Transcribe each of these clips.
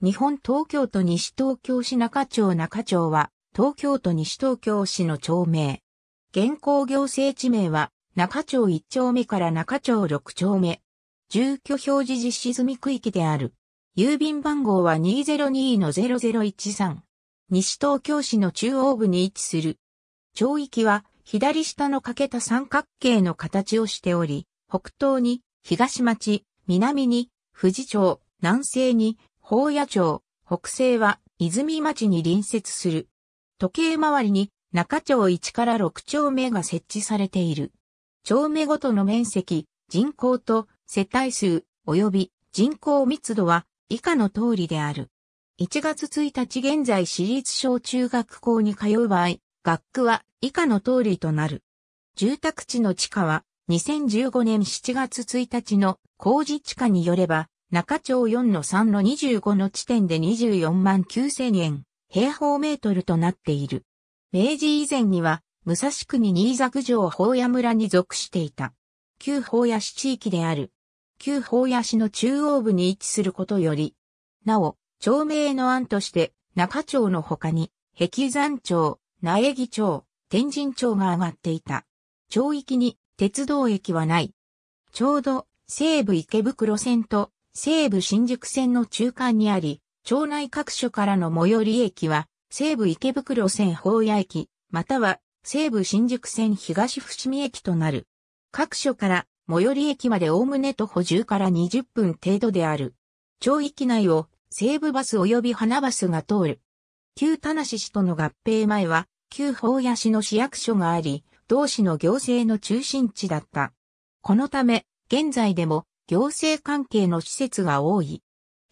日本東京都西東京市中町中町は、東京都西東京市の町名。現行行政地名は、中町1丁目から中町6丁目。住居表示実施済み区域である。郵便番号は202-0013。西東京市の中央部に位置する。町域は、左下の欠けた三角形の形をしており、北東に東町、南に富士町、南西に宝屋町、北西は泉町に隣接する。時計回りに中町1から6丁目が設置されている。丁目ごとの面積、人口と世帯数及び人口密度は以下の通りである。1月1日現在私立小中学校に通う場合、学区は以下の通りとなる。住宅地の地価は2015年7月1日の工事地価によれば中町4の3の25の地点で24万9000円、平方メートルとなっている。明治以前には、武蔵国新座城法屋村に属していた。旧法屋市地域である。旧法屋市の中央部に位置することより、なお、町名の案として、中町の他に、壁山町、苗木町、天神町が上がっていた。町域に鉄道駅はない。ちょうど西武池袋線と西武新宿線の中間にあり、町内各所からの最寄り駅は、西武池袋線法屋駅、または西武新宿線東伏見駅となる。各所から最寄り駅までおおむね徒歩10から20分程度である。町域内を西武バス及び花バスが通る。旧田無市との合併前は、旧法屋市の市役所があり、同市の行政の中心地だった。このため、現在でも行政関係の施設が多い。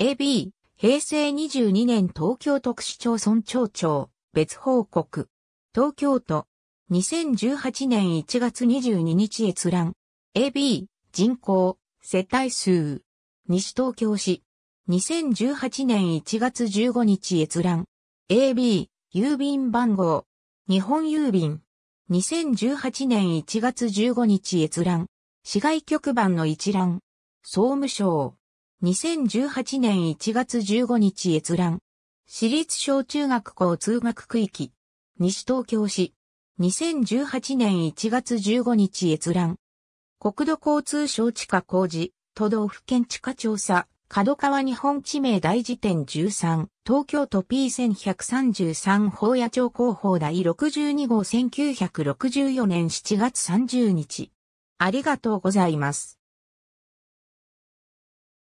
AB、平成22年東京特市町村町長、別報告。東京都、2018年1月22日閲覧。AB、人口、世帯数。西東京市、2018年1月15日閲覧。AB、郵便番号。日本郵便。2018年1月15日閲覧。市外局番の一覧。総務省。2018年1月15日閲覧。私立小中学校通学区域。西東京市。2018年1月15日閲覧。国土交通省地下工事、都道府県地下調査、角川日本地名大辞典13、東京都 P1133 法野町広報第62号1964年7月30日。ありがとうございます。